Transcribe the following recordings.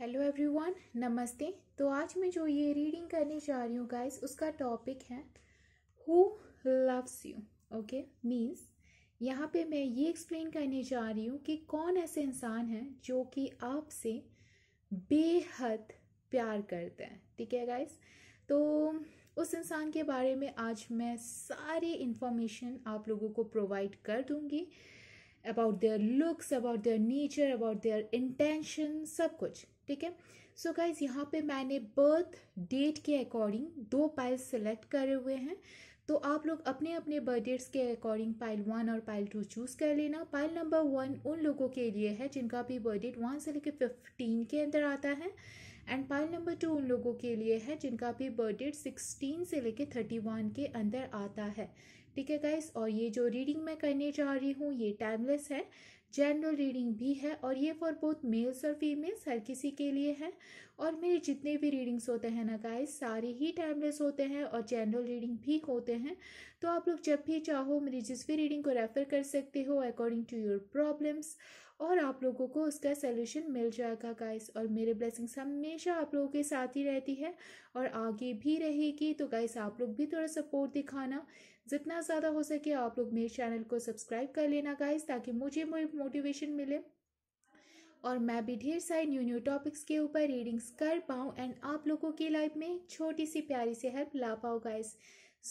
Hello everyone नमस्ते तो आज मैं जो ये रीडिंग करने जा रही हूँ गाइस उसका टॉपिक है who loves you okay means यहाँ पे मैं ये एक्सप्लेन करने जा रही हूँ कि कौन ऐसे इंसान हैं जो कि आपसे बेहद प्यार करते हैं ठीक है गाइस तो उस इंसान के बारे में आज मैं सारे इन्फॉर्मेशन आप लोगों को प्रोवाइड कर दूँगी about their looks about their nature about their intention सब कुछ ठीक है सो गाइज यहाँ पे मैंने बर्थ डेट के अकॉर्डिंग दो पाइल सेलेक्ट करे हुए हैं तो आप लोग अपने अपने बर्थ डेट्स के अकॉर्डिंग पाइल वन और पाइल टू चूज़ कर लेना पाइल नंबर वन उन लोगों के लिए है जिनका भी बर्थ डेट वन से लेकर फिफ्टीन के अंदर आता है एंड पाइल नंबर टू उन लोगों के लिए है जिनका भी बर्थ डेट सिक्सटीन से लेकर थर्टी वन के अंदर आता है ठीक है गाइस और ये जो रीडिंग मैं करने जा रही हूँ ये टाइमलेस है जनरल रीडिंग भी है और ये फॉर बोथ मेल्स और फीमेल्स हर किसी के लिए है और मेरे जितने भी रीडिंग्स होते हैं ना गाइस सारे ही टाइमलेस होते हैं और जनरल रीडिंग भी होते हैं तो आप लोग जब भी चाहो मेरी जिस भी रीडिंग को रेफ़र कर सकते हो अकॉर्डिंग टू योर प्रॉब्लम्स और आप लोगों को उसका सोल्यूशन मिल जाएगा गाइस और मेरे ब्लेसिंग्स हमेशा आप लोगों के साथ ही रहती है और आगे भी रहेगी तो गाइस आप लोग भी थोड़ा सपोर्ट दिखाना जितना ज़्यादा हो सके आप लोग मेरे चैनल को सब्सक्राइब कर लेना गाइज ताकि मुझे मोटिवेशन मिले और मैं भी ढेर सारे न्यू न्यू टॉपिक्स के ऊपर रीडिंग्स कर पाऊँ एंड आप लोगों की लाइफ में छोटी सी प्यारी सी हेल्प ला पाऊँ गाइज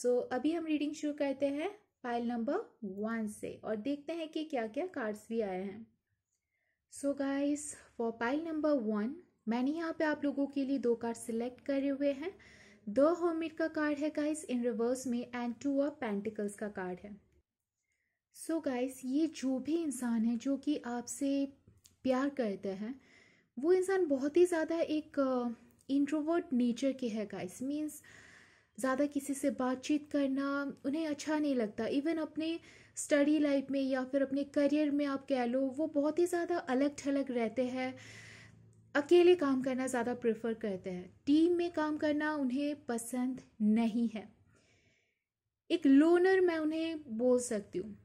सो अभी हम रीडिंग शुरू करते हैं फाइल नंबर वन से और देखते हैं कि क्या क्या कार्ड्स भी आए हैं so guys for pile number one मैंने यहाँ पे आप लोगों के लिए दो कार्ड सिलेक्ट करे हुए हैं द होमिट का कार्ड है गाइस इन रिवर्स में एंड टू ऑफ पेंटिकल्स का कार्ड है सो so गाइस ये जो भी इंसान है जो कि आपसे प्यार करते हैं वो इंसान बहुत ही ज़्यादा एक इंट्रोवर्ट uh, नेचर के है गाइस मीन्स ज़्यादा किसी से बातचीत करना उन्हें अच्छा नहीं लगता इवन अपने स्टडी लाइफ में या फिर अपने करियर में आप कह लो वो बहुत ही ज़्यादा अलग थलग रहते हैं अकेले काम करना ज़्यादा प्रेफर करते हैं टीम में काम करना उन्हें पसंद नहीं है एक लोनर मैं उन्हें बोल सकती हूँ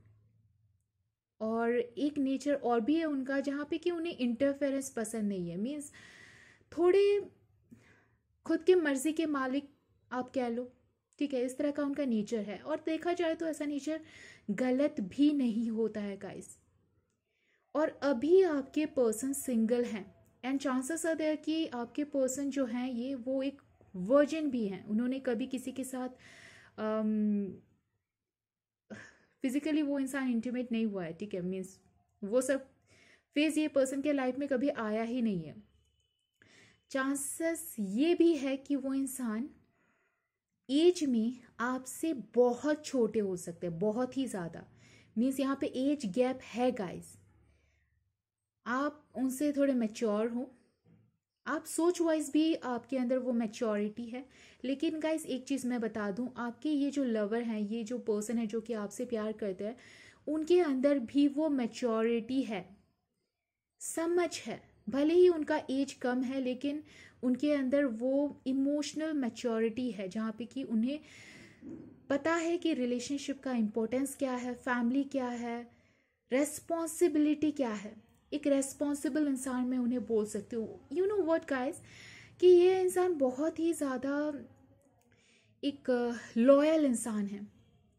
और एक नेचर और भी है उनका जहाँ पे कि उन्हें इंटरफेरेंस पसंद नहीं है मीन्स थोड़े खुद के मर्ज़ी के मालिक आप कह लो ठीक है इस तरह का उनका नेचर है और देखा जाए तो ऐसा नेचर गलत भी नहीं होता है गाइस और अभी आपके पर्सन सिंगल हैं एंड चांसेस आर देयर कि आपके पर्सन जो हैं ये वो एक वर्जन भी हैं उन्होंने कभी किसी के साथ फिजिकली um, वो इंसान इंटीमेट नहीं हुआ है ठीक है मीन्स वो सब फेज ये पर्सन के लाइफ में कभी आया ही नहीं है चांसेस ये भी है कि वो इंसान एज में आपसे बहुत छोटे हो सकते हैं बहुत ही ज़्यादा मीन्स यहाँ पे एज गैप है गाइस आप उनसे थोड़े मेच्योर हों आप सोच वाइज भी आपके अंदर वो मेच्योरिटी है लेकिन गाइस एक चीज़ मैं बता दूं आपके ये जो लवर हैं ये जो पर्सन है जो कि आपसे प्यार करते हैं उनके अंदर भी वो मेच्योरिटी है समझ है भले ही उनका एज कम है लेकिन उनके अंदर वो इमोशनल मेच्योरिटी है जहाँ पे कि उन्हें पता है कि रिलेशनशिप का इम्पोर्टेंस क्या है फैमिली क्या है रेस्पॉन्सिबिलिटी क्या है एक रेस्पॉन्सिबल इंसान मैं उन्हें बोल सकती हूँ यू नो वट गाइज कि ये इंसान बहुत ही ज़्यादा एक लॉयल इंसान है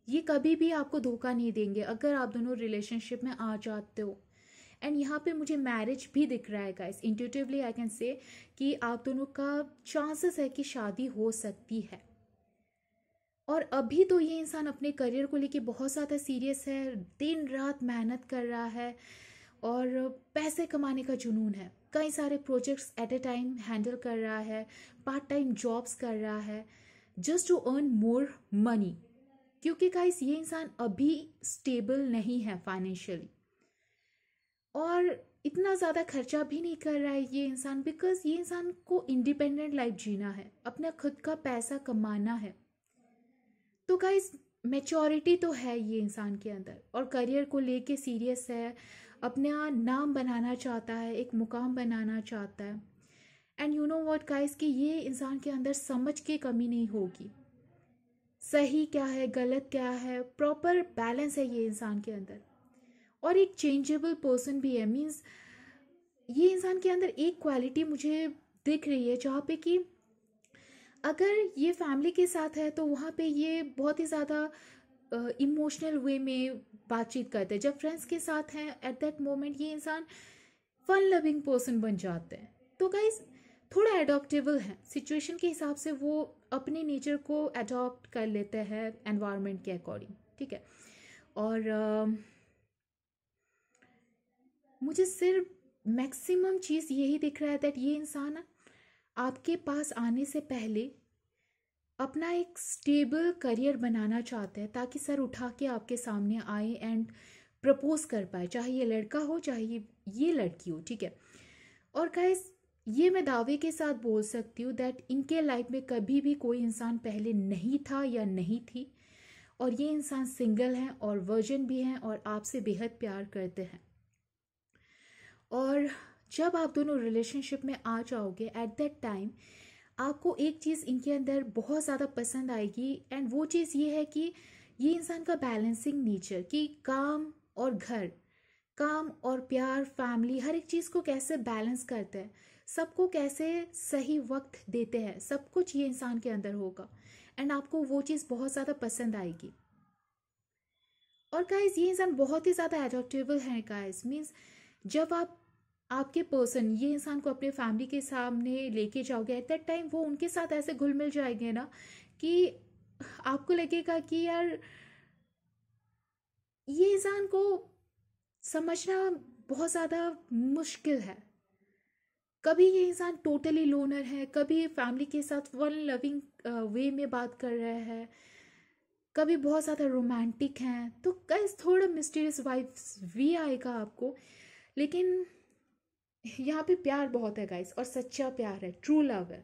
ये कभी भी आपको धोखा नहीं देंगे अगर आप दोनों रिलेशनशिप में आ जाते हो एंड यहाँ पे मुझे मैरिज भी दिख रहा है गाइस इंटिवली आई कैन से कि आप दोनों का चांसेस है कि शादी हो सकती है और अभी तो ये इंसान अपने करियर को लेके बहुत ज़्यादा सीरियस है दिन रात मेहनत कर रहा है और पैसे कमाने का जुनून है कई सारे projects at a time handle कर रहा है पार्ट टाइम जॉब्स कर रहा है just to earn more money क्योंकि गाइस ये इंसान अभी स्टेबल नहीं है फाइनेंशियली और इतना ज़्यादा खर्चा भी नहीं कर रहा है ये इंसान बिकॉज ये इंसान को इंडिपेंडेंट लाइफ जीना है अपना खुद का पैसा कमाना है तो गाइज मेचोरिटी तो है ये इंसान के अंदर और करियर को लेके सीरियस है अपना नाम बनाना चाहता है एक मुकाम बनाना चाहता है and you know what guys कि ये इंसान के अंदर समझ की कमी नहीं होगी सही क्या है गलत क्या है प्रॉपर बैलेंस है ये इंसान के अंदर और एक चेंजेबल पर्सन भी है मीन्स ये इंसान के अंदर एक क्वालिटी मुझे दिख रही है जहाँ पे कि अगर ये फैमिली के साथ है तो वहाँ पे ये बहुत ही ज़्यादा इमोशनल वे में बातचीत करते हैं जब फ्रेंड्स के साथ हैं एट दैट मोमेंट ये इंसान फन लविंग पर्सन बन जाते हैं तो गाइज थोड़ा एडोप्टेबल है सिचुएशन के हिसाब से वो अपने नेचर को अडॉप्ट कर लेते हैं एनवायरमेंट के अकॉर्डिंग ठीक है और आ, मुझे सिर्फ मैक्सिमम चीज़ यही दिख रहा है दैट ये इंसान आपके पास आने से पहले अपना एक स्टेबल करियर बनाना चाहते हैं ताकि सर उठा के आपके सामने आए एंड प्रपोज कर पाए चाहे ये लड़का हो चाहे ये ये लड़की हो ठीक है और गाइस ये मैं दावे के साथ बोल सकती हूँ दैट इनके लाइफ में कभी भी कोई इंसान पहले नहीं था या नहीं थी और ये इंसान सिंगल हैं और वर्जन भी हैं और आपसे बेहद प्यार करते हैं और जब आप दोनों रिलेशनशिप में आ जाओगे एट दैट टाइम आपको एक चीज़ इनके अंदर बहुत ज़्यादा पसंद आएगी एंड वो चीज़ ये है कि ये इंसान का बैलेंसिंग नेचर कि काम और घर काम और प्यार फैमिली हर एक चीज़ को कैसे बैलेंस करते हैं सबको कैसे सही वक्त देते हैं सब कुछ ये इंसान के अंदर होगा एंड आपको वो चीज़ बहुत ज़्यादा पसंद आएगी और गाइज ये इंसान बहुत ही ज़्यादा एडोप्टेबल है गाइज मीन्स जब आप आपके पर्सन ये इंसान को अपने फैमिली के सामने लेके जाओगे एट दैट टाइम वो उनके साथ ऐसे घुल मिल जाएंगे ना कि आपको लगेगा कि यार ये इंसान को समझना बहुत ज़्यादा मुश्किल है कभी ये इंसान टोटली लोनर है कभी फैमिली के साथ वन लविंग वे में बात कर रहे हैं कभी बहुत ज़्यादा रोमांटिक हैं तो कैस थोड़ा मिस्टीरियस वाइब्स भी आएगा आपको लेकिन यहाँ पे प्यार बहुत है गाइस और सच्चा प्यार है ट्रू लव है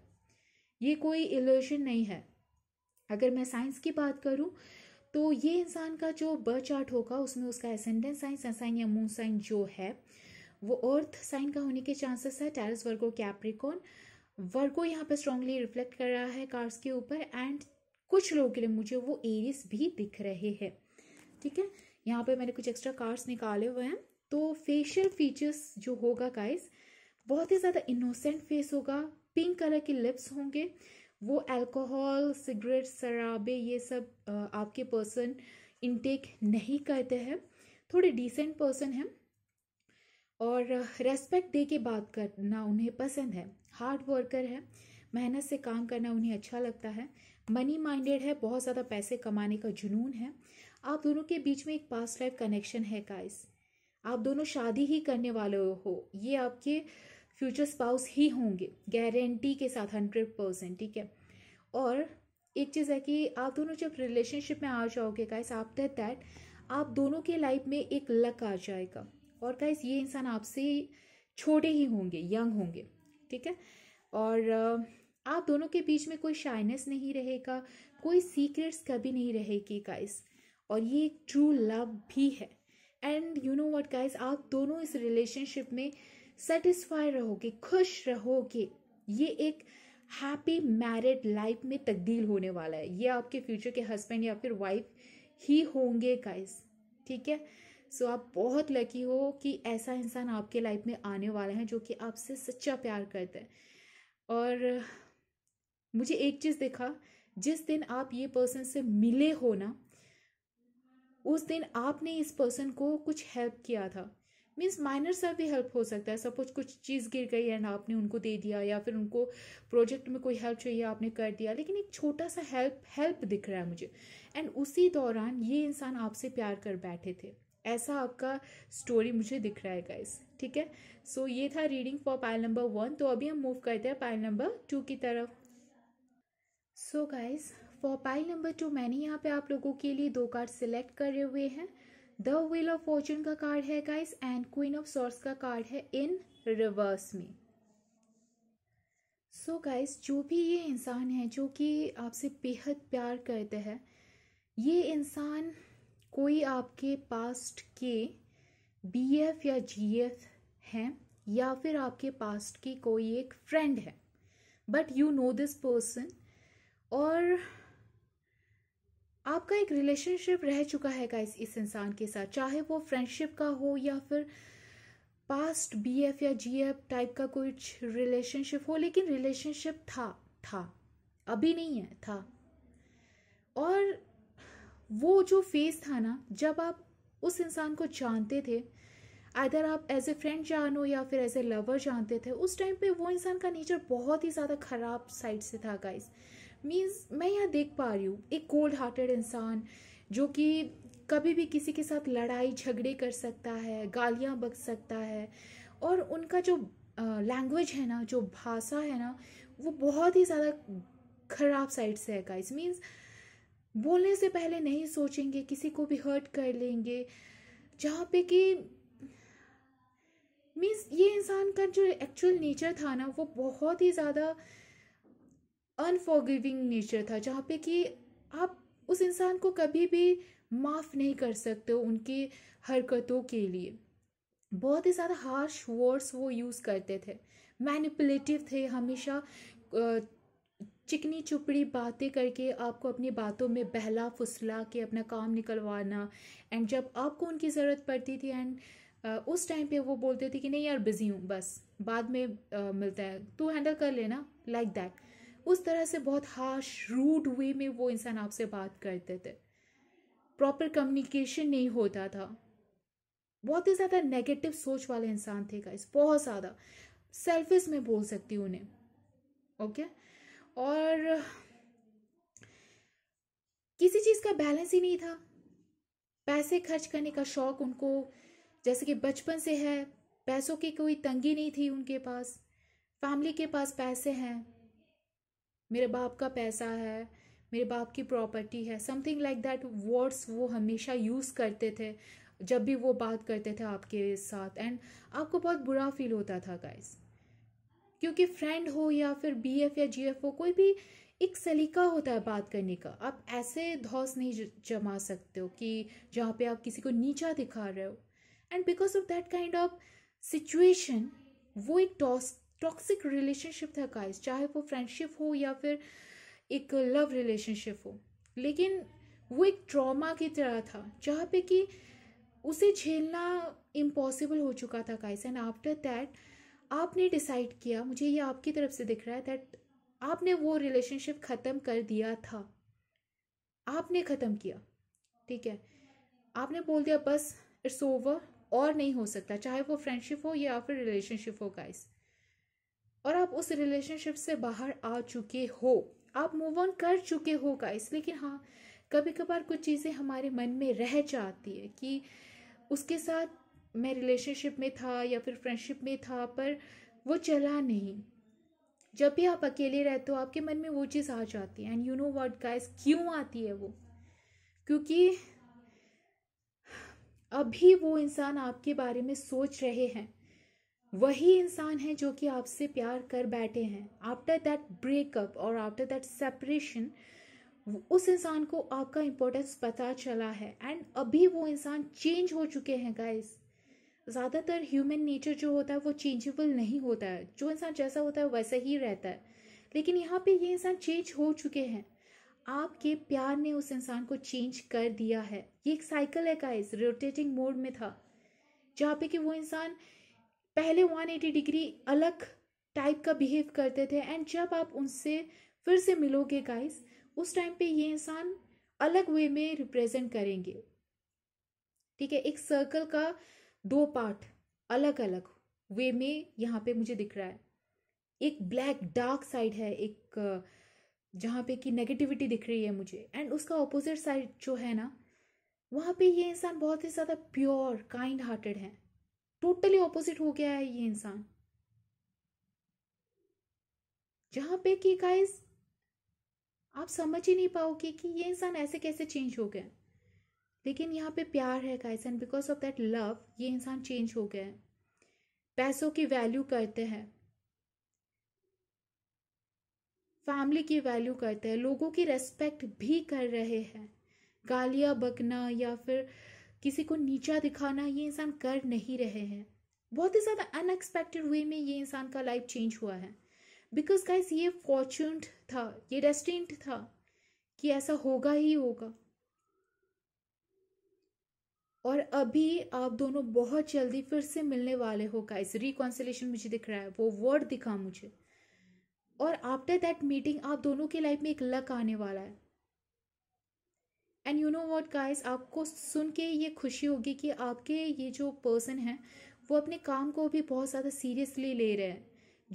ये कोई इल्यूशन नहीं है अगर मैं साइंस की बात करूँ तो ये इंसान का जो बर्थ चार्ट होगा उसमें उसका एसेंडेंट साइन या मून साइन जो है वो अर्थ साइन का होने के चांसेस है टेरिस वर्गो कैप्रिकॉन वर्गो यहाँ पर स्ट्रांगली रिफ्लेक्ट कर रहा है कार्स के ऊपर एंड कुछ लोगों के लिए मुझे वो एरिस भी दिख रहे हैं ठीक है यहाँ पे मैंने कुछ एक्स्ट्रा कार्ड्स निकाले हुए हैं तो फेशियल फीचर्स जो होगा गाइस बहुत ही ज़्यादा इनोसेंट फेस होगा पिंक कलर के लिप्स होंगे वो अल्कोहल सिगरेट शराबे ये सब आपके पर्सन इनटेक नहीं करते हैं थोड़े डिसेंट पर्सन हैं और रेस्पेक्ट दे के बात करना उन्हें पसंद है हार्ड वर्कर है मेहनत से काम करना उन्हें अच्छा लगता है मनी माइंडेड है बहुत ज़्यादा पैसे कमाने का जुनून है आप दोनों के बीच में एक पास्ट लाइफ कनेक्शन है गाइस आप दोनों शादी ही करने वाले हो ये आपके फ्यूचर स्पाउस ही होंगे गारंटी के साथ हंड्रेड परसेंट ठीक है और एक चीज़ है कि आप दोनों जब रिलेशनशिप में आ जाओगे गाइस आफ्टर दैट आप दोनों के लाइफ में एक लक आ जाएगा और गाइस ये इंसान आपसे छोटे ही होंगे यंग होंगे ठीक है और आप दोनों के बीच में कोई शाइनेस नहीं रहेगा कोई सीक्रेट्स कभी नहीं रहेगी गाइस और ये एक ट्रू लव भी है and you know what guys आप दोनों इस रिलेशनशिप में सेटिस्फाई रहोगे खुश रहोगे ये एक हैप्पी मैरिड लाइफ में तब्दील होने वाला है ये आपके फ्यूचर के हस्बैंड या फिर वाइफ ही होंगे गाइज ठीक है सो so, आप बहुत लकी हो कि ऐसा इंसान आपके लाइफ में आने वाला है जो कि आपसे सच्चा प्यार करता है और मुझे एक चीज़ देखा जिस दिन आप ये पर्सन से मिले हो ना उस दिन आपने इस पर्सन को कुछ हेल्प किया था मीन्स माइनर सा भी हेल्प हो सकता है सपोज कुछ चीज़ गिर गई एंड आपने उनको दे दिया या फिर उनको प्रोजेक्ट में कोई हेल्प चाहिए आपने कर दिया लेकिन एक छोटा सा हेल्प हेल्प दिख रहा है मुझे एंड उसी दौरान ये इंसान आपसे प्यार कर बैठे थे ऐसा आपका स्टोरी मुझे दिख रहा है गाइस ठीक है सो so, ये था reading for pile number one तो अभी हम मूव करते हैं पायल नंबर टू की तरफ so so, guys for number two मैंने यहाँ पे आप लोगों के लिए दो कार्ड सिलेक्ट करे हुए हैं द व्हील ऑफ फॉर्चून का कार्ड है guys and queen of swords का कार्ड है इन रिवर्स में सो so गाइस जो भी ये इंसान है जो कि आपसे बेहद प्यार करते हैं ये इंसान कोई आपके पास्ट के बीएफ या जीएफ हैं या फिर आपके पास्ट की कोई एक फ्रेंड है but you know this person और आपका एक रिलेशनशिप रह चुका है गाइस इस इंसान के साथ चाहे वो फ्रेंडशिप का हो या फिर पास्ट बी एफ या जी एफ टाइप का कुछ रिलेशनशिप हो लेकिन रिलेशनशिप था था अभी नहीं है था और वो जो फेस था ना जब आप उस इंसान को जानते थे आइर आप एज ए फ्रेंड जानो या फिर एज ए लवर जानते थे उस टाइम पे वो इंसान का नेचर बहुत ही ज़्यादा ख़राब साइड से था गाइज़ मीन्स मैं यहाँ देख पा रही हूँ एक कोल्ड हार्टेड इंसान जो कि कभी भी किसी के साथ लड़ाई झगड़े कर सकता है गालियाँ बक सकता है और उनका जो लैंग्वेज है ना जो भाषा है ना वो बहुत ही ज़्यादा खराब साइड से है गाइस मीन्स बोलने से पहले नहीं सोचेंगे किसी को भी हर्ट कर लेंगे जहाँ पे कि मीन्स ये इंसान का जो एक्चुअल नेचर था ना वो बहुत ही ज़्यादा अनफॉरगिविंग नेचर था जहाँ पे कि आप उस इंसान को कभी भी माफ़ नहीं कर सकते हो उनकी हरकतों के लिए बहुत ही ज़्यादा हार्श वर्ड्स वो यूज़ करते थे मैनिपुलेटिव थे हमेशा चिकनी चुपड़ी बातें करके आपको अपनी बातों में बहला फुसला के अपना काम निकलवाना एंड जब आपको उनकी ज़रूरत पड़ती थी एंड उस टाइम पे वो बोलते थे कि नहीं यार बिज़ी हूँ बस बाद में मिलता है तू तो हैंडल कर लेना लाइक like दैट उस तरह से बहुत हार्श रूड वे में वो इंसान आपसे बात करते थे प्रॉपर कम्युनिकेशन नहीं होता था बहुत ही ज़्यादा नेगेटिव सोच वाले इंसान थे गाइस बहुत ज़्यादा सेल्फिश में बोल सकती हूँ उन्हें ओके और किसी चीज़ का बैलेंस ही नहीं था पैसे खर्च करने का शौक़ उनको जैसे कि बचपन से है पैसों की कोई तंगी नहीं थी उनके पास फैमिली के पास पैसे हैं मेरे बाप का पैसा है मेरे बाप की प्रॉपर्टी है समथिंग लाइक दैट वर्ड्स वो हमेशा यूज़ करते थे जब भी वो बात करते थे आपके साथ एंड आपको बहुत बुरा फील होता था गाइस क्योंकि फ्रेंड हो या फिर बीएफ या जीएफ हो कोई भी एक सलीका होता है बात करने का आप ऐसे धौस नहीं जमा सकते हो कि जहाँ पे आप किसी को नीचा दिखा रहे हो and because of that kind of situation वो एक टॉस टॉक्सिक रिलेशनशिप था गाइस चाहे वो फ्रेंडशिप हो या फिर एक लव रिलेशनशिप हो लेकिन वो एक ट्रॉमा की तरह था जहाँ पे कि उसे झेलना इम्पॉसिबल हो चुका था गाइस एंड आफ्टर दैट आपने डिसाइड किया मुझे ये आपकी तरफ से दिख रहा है दैट आपने वो रिलेशनशिप ख़त्म कर दिया था आपने ख़त्म किया ठीक है आपने बोल दिया बस इट्स ओवर और नहीं हो सकता चाहे वो फ्रेंडशिप हो या फिर रिलेशनशिप हो गाइस और आप उस रिलेशनशिप से बाहर आ चुके हो आप मूव ऑन कर चुके हो गाइस लेकिन हाँ कभी कभार कुछ चीज़ें हमारे मन में रह जाती है कि उसके साथ मैं रिलेशनशिप में था या फिर फ्रेंडशिप में था पर वो चला नहीं जब भी आप अकेले रहते हो आपके मन में वो चीज़ आ जाती है and you know what guys क्यों आती है वो क्योंकि अभी वो इंसान आपके बारे में सोच रहे हैं वही इंसान है जो कि आपसे प्यार कर बैठे हैं आफ्टर दैट ब्रेकअप और आफ्टर दैट सेपरेशन उस इंसान को आपका इम्पोर्टेंस पता चला है एंड अभी वो इंसान चेंज हो चुके हैं गाइस ज़्यादातर ह्यूमन नेचर जो होता है वो चेंजेबल नहीं होता है जो इंसान जैसा होता है वैसा ही रहता है लेकिन यहाँ पे ये इंसान चेंज हो चुके हैं आपके प्यार ने उस इंसान को चेंज कर दिया है ये एक साइकिल है गाइस रोटेटिंग मोड में था जहाँ पे कि वो इंसान पहले 180 डिग्री अलग टाइप का बिहेव करते थे एंड जब आप उनसे फिर से मिलोगे गाइस उस टाइम पे ये इंसान अलग वे में रिप्रेजेंट करेंगे ठीक है एक सर्कल का दो पार्ट अलग अलग वे में यहाँ पे मुझे दिख रहा है एक ब्लैक डार्क साइड है एक जहाँ पे कि नेगेटिविटी दिख रही है मुझे एंड उसका ऑपोजिट साइड जो है ना वहाँ पे ये इंसान बहुत ही ज़्यादा प्योर काइंड हार्टेड है टोटली ऑपोजिट हो गया है ये इंसान जहां पे कि गाइस आप समझ ही नहीं पाओगे कि ये इंसान ऐसे कैसे चेंज हो गया लेकिन यहाँ पे प्यार है guys and because of that love ये इंसान चेंज हो गया है पैसों की वैल्यू करते हैं फैमिली की वैल्यू करते हैं लोगों की रेस्पेक्ट भी कर रहे हैं गालियाँ बकना या फिर किसी को नीचा दिखाना ये इंसान कर नहीं रहे हैं बहुत ही ज़्यादा अनएक्सपेक्टेड वे में ये इंसान का लाइफ चेंज हुआ है बिकॉज गाइस ये फॉर्चून था ये डेस्टिन्ड था कि ऐसा होगा ही होगा और अभी आप दोनों बहुत जल्दी फिर से मिलने वाले हो गाइस रिकॉन्सलेशन मुझे दिख रहा है वो वर्ड दिखा मुझे और आफ्टर दैट मीटिंग आप दोनों के लाइफ में एक लक आने वाला है and you know what guys आपको सुन के ये खुशी होगी कि आपके ये जो पर्सन हैं वो अपने काम को भी बहुत ज़्यादा सीरियसली ले रहे हैं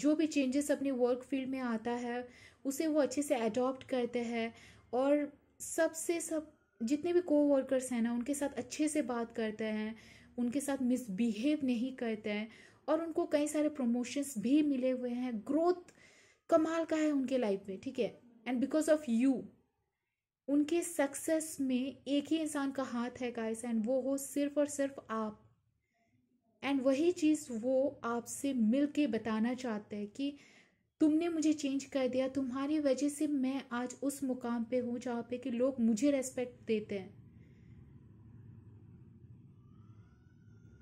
जो भी चेंजेस अपने वर्क फील्ड में आता है उसे वो अच्छे से अडॉप्ट करते हैं और सबसे सब जितने भी को वर्कर्स हैं ना उनके साथ अच्छे से बात करते हैं उनके साथ मिसबिहेव नहीं करते हैं और उनको कई सारे प्रमोशंस भी मिले हुए हैं ग्रोथ कमाल का है उनके लाइफ में ठीक है एंड बिकॉज ऑफ यू उनके सक्सेस में एक ही इंसान का हाथ है गाइस एंड वो हो सिर्फ और सिर्फ आप एंड वही चीज़ वो आपसे मिल के बताना चाहते हैं कि तुमने मुझे चेंज कर दिया तुम्हारी वजह से मैं आज उस मुकाम पे हूँ जहाँ पे कि लोग मुझे रेस्पेक्ट देते हैं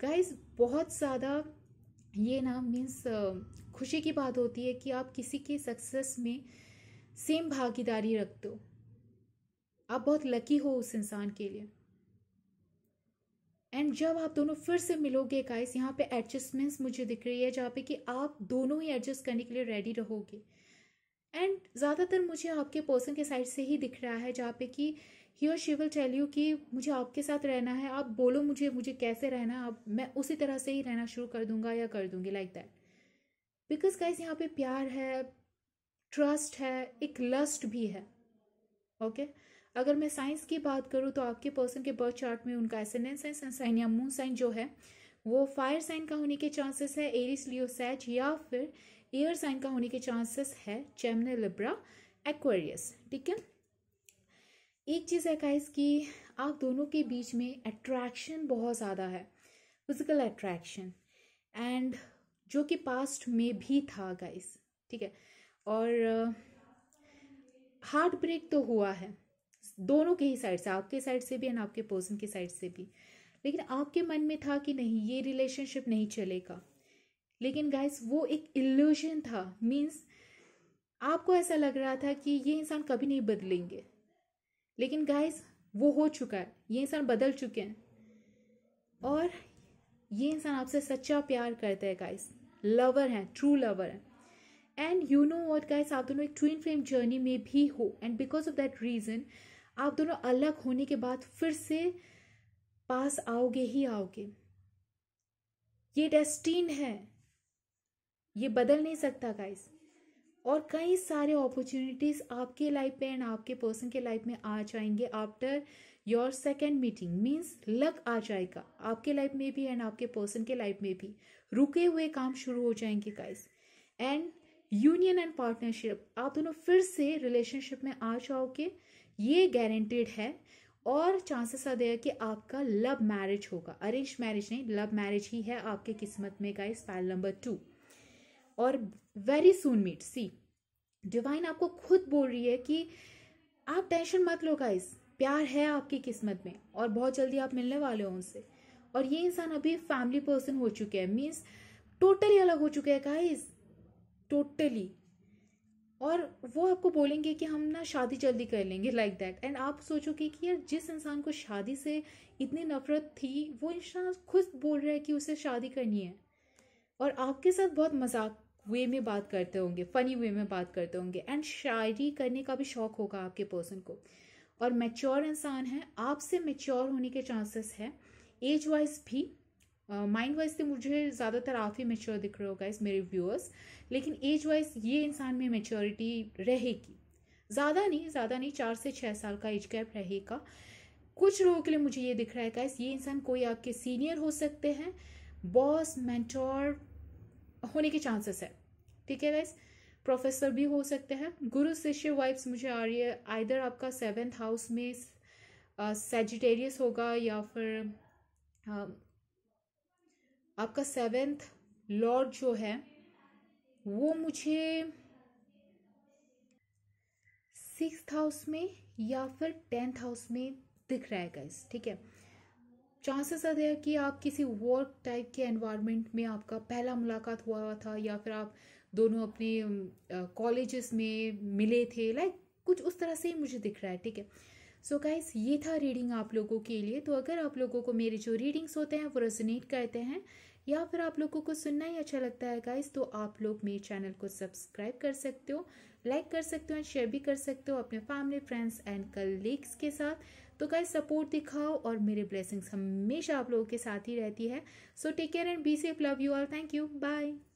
गाइस बहुत ज़्यादा ये ना मीन्स uh, खुशी की बात होती है कि आप किसी के सक्सेस में सेम भागीदारी रखते हो आप बहुत लकी हो उस इंसान के लिए एंड जब आप दोनों फिर से मिलोगे गाइस यहाँ पे एडजस्टमेंट्स मुझे दिख रही है जहाँ पे कि आप दोनों ही एडजस्ट करने के लिए रेडी रहोगे एंड ज़्यादातर मुझे आपके पर्सन के साइड से ही दिख रहा है जहाँ पे कि ही और शी विल टेल यू कि मुझे आपके साथ रहना है आप बोलो मुझे मुझे कैसे रहना है आप मैं उसी तरह से ही रहना शुरू कर दूंगा या कर दूंगी लाइक दैट बिकॉज गाइज यहाँ पे प्यार है ट्रस्ट है एक लस्ट भी है ओके okay? अगर मैं साइंस की बात करूँ तो आपके पर्सन के बर्थ चार्ट में उनका एसेंडेंट साइन या मून साइन जो है वो फायर साइन का होने के चांसेस है एरिस लियो सैच या फिर एयर साइन का होने के चांसेस है चैमने लिब्रा एक्वेरियस ठीक है एक चीज़ है काइस कि आप दोनों के बीच में अट्रैक्शन बहुत ज़्यादा है फिजिकल अट्रैक्शन एंड जो कि पास्ट में भी था गाइस ठीक है और हार्ट uh, ब्रेक तो हुआ है दोनों के ही साइड से आपके साइड से भी एंड आपके पर्सन की साइड से भी लेकिन आपके मन में था कि नहीं ये रिलेशनशिप नहीं चलेगा लेकिन गाइस वो एक इल्यूजन था मीन्स आपको ऐसा लग रहा था कि ये इंसान कभी नहीं बदलेंगे लेकिन गाइस वो हो चुका है ये इंसान बदल चुके हैं और ये इंसान आपसे सच्चा प्यार करता है गाइस लवर हैं ट्रू लवर हैं and you know what guys आप दोनों एक ट्विन फ्लेम जर्नी में भी हो and because of that reason आप दोनों अलग होने के बाद फिर से पास आओगे ही आओगे ये डेस्टिन है ये बदल नहीं सकता गाइस और कई सारे अपॉर्चुनिटीज़ आपके लाइफ में एंड आपके पर्सन के लाइफ में आ जाएंगे after your second meeting means luck आ जाएगा आपके लाइफ में भी एंड आपके पर्सन के लाइफ में भी रुके हुए काम शुरू हो जाएंगे guys and union and partnership आप दोनों फिर से रिलेशनशिप में आ जाओगे ये गारंटेड है और चांसेस आ गया कि आपका लव मैरिज होगा अरेंज मैरिज नहीं लव मैरिज ही है आपके किस्मत में का इस फाइल नंबर टू और very soon meet see divine आपको खुद बोल रही है कि आप टेंशन मत लो गाइस प्यार है आपकी किस्मत में और बहुत जल्दी आप मिलने वाले हो उनसे और ये इंसान अभी फैमिली पर्सन हो चुके हैं मीन्स टोटली अलग हो चुके हैं गाइस टोटली और वो आपको बोलेंगे कि हम ना शादी जल्दी कर लेंगे लाइक दैट एंड आप सोचोगे कि यार जिस इंसान को शादी से इतनी नफरत थी वो इंसान खुद बोल रहा है कि उसे शादी करनी है और आपके साथ बहुत मजाक वे में बात करते होंगे फ़नी वे में बात करते होंगे एंड शायरी करने का भी शौक़ होगा आपके पर्सन को और मेच्योर इंसान है आपसे मेच्योर होने के चांसेस है एज वाइज भी माइंड वाइज से मुझे ज़्यादातर आप ही मेच्योर दिख रहे हो गाइज मेरे व्यूअर्स लेकिन एज वाइज ये इंसान में मेच्योरिटी रहेगी ज़्यादा नहीं ज़्यादा नहीं चार से छः साल का एज गैप रहेगा कुछ लोगों के लिए मुझे ये दिख रहा है गाइज ये इंसान कोई आपके सीनियर हो सकते हैं बॉस मेंटोर होने के चांसेस है ठीक है गाइज प्रोफेसर भी हो सकते हैं गुरु शिष्य वाइब्स मुझे आ रही है आइधर आपका सेवेंथ हाउस में सेजिटेरियस uh, होगा या फिर uh, आपका सेवेंथ लॉर्ड जो है वो मुझे सिक्स हाउस में या फिर टेंथ हाउस में दिख रहा है गाइस ठीक है चांसेस है कि आप किसी वर्क टाइप के एनवायरनमेंट में आपका पहला मुलाकात हुआ था या फिर आप दोनों अपने कॉलेजेस में मिले थे लाइक कुछ उस तरह से ही मुझे दिख रहा है ठीक है सो so गाइस ये था रीडिंग आप लोगों के लिए तो अगर आप लोगों को मेरे जो रीडिंग्स होते हैं वो रेजोनेट करते हैं या फिर आप लोगों को सुनना ही अच्छा लगता है गाइस तो आप लोग मेरे चैनल को सब्सक्राइब कर सकते हो लाइक कर सकते हो एंड शेयर भी कर सकते हो अपने फैमिली फ्रेंड्स एंड कलीग्स के साथ तो गाइस सपोर्ट दिखाओ और मेरे ब्लेसिंग्स हमेशा आप लोगों के साथ ही रहती है so take care and be safe love you all thank you bye